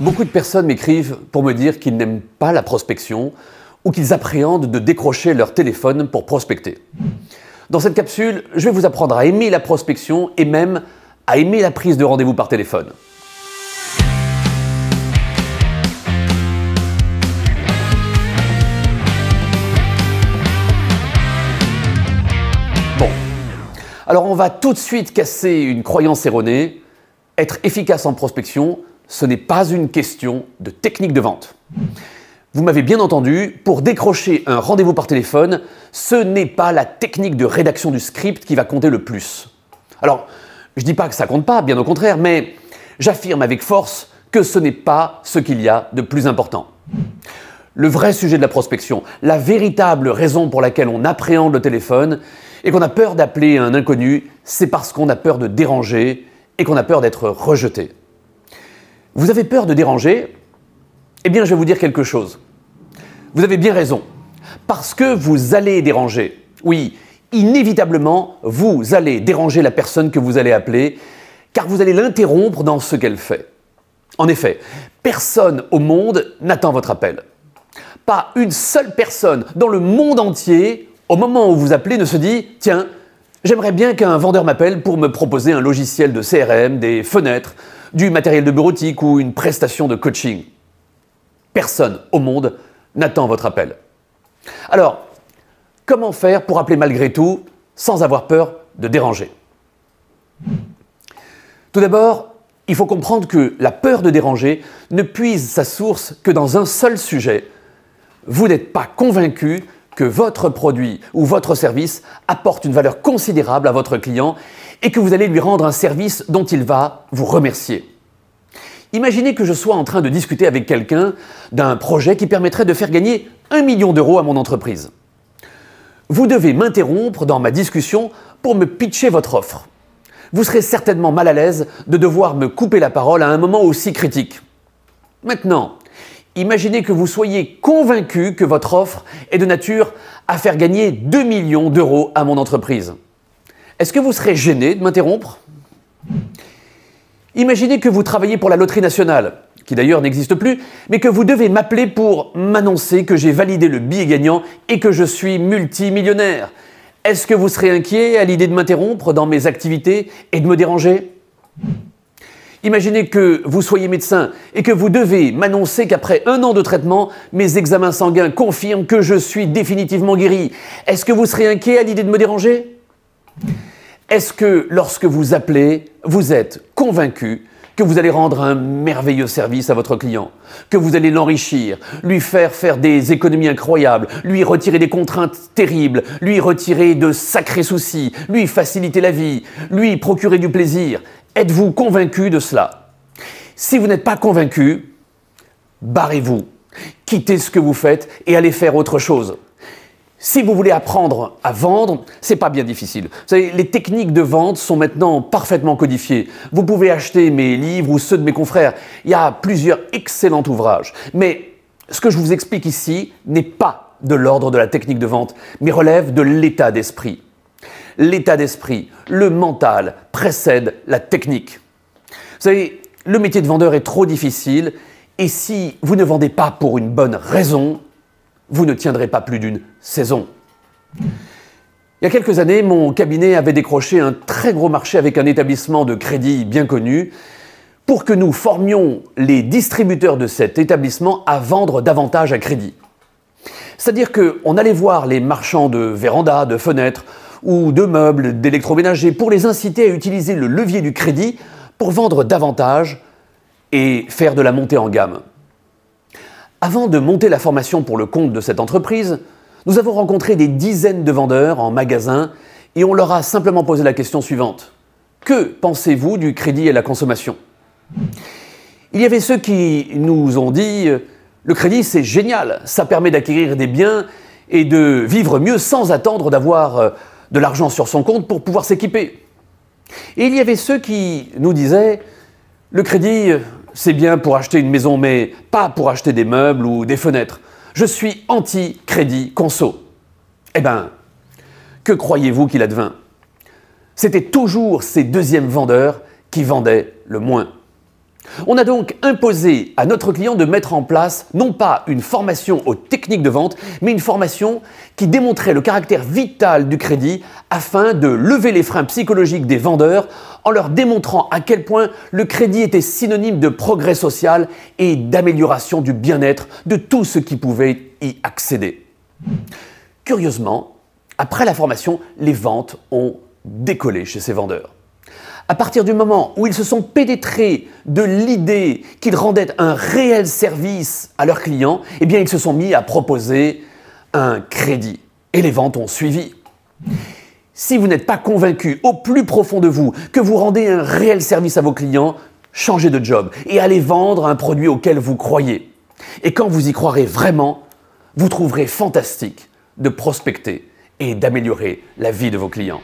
Beaucoup de personnes m'écrivent pour me dire qu'ils n'aiment pas la prospection ou qu'ils appréhendent de décrocher leur téléphone pour prospecter. Dans cette capsule, je vais vous apprendre à aimer la prospection et même à aimer la prise de rendez-vous par téléphone. Bon, alors on va tout de suite casser une croyance erronée. Être efficace en prospection, ce n'est pas une question de technique de vente. Vous m'avez bien entendu, pour décrocher un rendez-vous par téléphone, ce n'est pas la technique de rédaction du script qui va compter le plus. Alors, je ne dis pas que ça compte pas, bien au contraire, mais j'affirme avec force que ce n'est pas ce qu'il y a de plus important. Le vrai sujet de la prospection, la véritable raison pour laquelle on appréhende le téléphone et qu'on a peur d'appeler un inconnu, c'est parce qu'on a peur de déranger et qu'on a peur d'être rejeté. Vous avez peur de déranger Eh bien, je vais vous dire quelque chose. Vous avez bien raison. Parce que vous allez déranger. Oui, inévitablement, vous allez déranger la personne que vous allez appeler, car vous allez l'interrompre dans ce qu'elle fait. En effet, personne au monde n'attend votre appel. Pas une seule personne dans le monde entier, au moment où vous appelez, ne se dit Tiens, j'aimerais bien qu'un vendeur m'appelle pour me proposer un logiciel de CRM, des fenêtres, du matériel de bureautique ou une prestation de coaching. Personne au monde n'attend votre appel. Alors, comment faire pour appeler malgré tout sans avoir peur de déranger Tout d'abord, il faut comprendre que la peur de déranger ne puise sa source que dans un seul sujet. Vous n'êtes pas convaincu que votre produit ou votre service apporte une valeur considérable à votre client et que vous allez lui rendre un service dont il va vous remercier. Imaginez que je sois en train de discuter avec quelqu'un d'un projet qui permettrait de faire gagner 1 million d'euros à mon entreprise. Vous devez m'interrompre dans ma discussion pour me pitcher votre offre. Vous serez certainement mal à l'aise de devoir me couper la parole à un moment aussi critique. Maintenant, imaginez que vous soyez convaincu que votre offre est de nature à faire gagner 2 millions d'euros à mon entreprise. Est-ce que vous serez gêné de m'interrompre Imaginez que vous travaillez pour la Loterie nationale, qui d'ailleurs n'existe plus, mais que vous devez m'appeler pour m'annoncer que j'ai validé le billet gagnant et que je suis multimillionnaire. Est-ce que vous serez inquiet à l'idée de m'interrompre dans mes activités et de me déranger Imaginez que vous soyez médecin et que vous devez m'annoncer qu'après un an de traitement, mes examens sanguins confirment que je suis définitivement guéri. Est-ce que vous serez inquiet à l'idée de me déranger est-ce que lorsque vous appelez, vous êtes convaincu que vous allez rendre un merveilleux service à votre client, que vous allez l'enrichir, lui faire faire des économies incroyables, lui retirer des contraintes terribles, lui retirer de sacrés soucis, lui faciliter la vie, lui procurer du plaisir. Êtes-vous convaincu de cela Si vous n'êtes pas convaincu, barrez-vous, quittez ce que vous faites et allez faire autre chose. Si vous voulez apprendre à vendre, c'est pas bien difficile. Vous savez, les techniques de vente sont maintenant parfaitement codifiées. Vous pouvez acheter mes livres ou ceux de mes confrères. Il y a plusieurs excellents ouvrages. Mais ce que je vous explique ici n'est pas de l'ordre de la technique de vente, mais relève de l'état d'esprit. L'état d'esprit, le mental, précède la technique. Vous savez, le métier de vendeur est trop difficile et si vous ne vendez pas pour une bonne raison, vous ne tiendrez pas plus d'une saison. Il y a quelques années, mon cabinet avait décroché un très gros marché avec un établissement de crédit bien connu pour que nous formions les distributeurs de cet établissement à vendre davantage à crédit. C'est-à-dire qu'on allait voir les marchands de vérandas, de fenêtres ou de meubles, d'électroménagers pour les inciter à utiliser le levier du crédit pour vendre davantage et faire de la montée en gamme. Avant de monter la formation pour le compte de cette entreprise, nous avons rencontré des dizaines de vendeurs en magasin et on leur a simplement posé la question suivante. Que pensez-vous du crédit à la consommation Il y avait ceux qui nous ont dit le crédit c'est génial, ça permet d'acquérir des biens et de vivre mieux sans attendre d'avoir euh, de l'argent sur son compte pour pouvoir s'équiper. Et il y avait ceux qui nous disaient le crédit euh, c'est bien pour acheter une maison, mais pas pour acheter des meubles ou des fenêtres. Je suis anti-crédit conso. Eh ben, que croyez-vous qu'il advint C'était toujours ces deuxièmes vendeurs qui vendaient le moins. On a donc imposé à notre client de mettre en place non pas une formation aux techniques de vente, mais une formation qui démontrait le caractère vital du crédit afin de lever les freins psychologiques des vendeurs en leur démontrant à quel point le crédit était synonyme de progrès social et d'amélioration du bien-être de tous ceux qui pouvaient y accéder. Curieusement, après la formation, les ventes ont décollé chez ces vendeurs à partir du moment où ils se sont pénétrés de l'idée qu'ils rendaient un réel service à leurs clients, eh bien ils se sont mis à proposer un crédit. Et les ventes ont suivi. Si vous n'êtes pas convaincu au plus profond de vous que vous rendez un réel service à vos clients, changez de job et allez vendre un produit auquel vous croyez. Et quand vous y croirez vraiment, vous trouverez fantastique de prospecter et d'améliorer la vie de vos clients.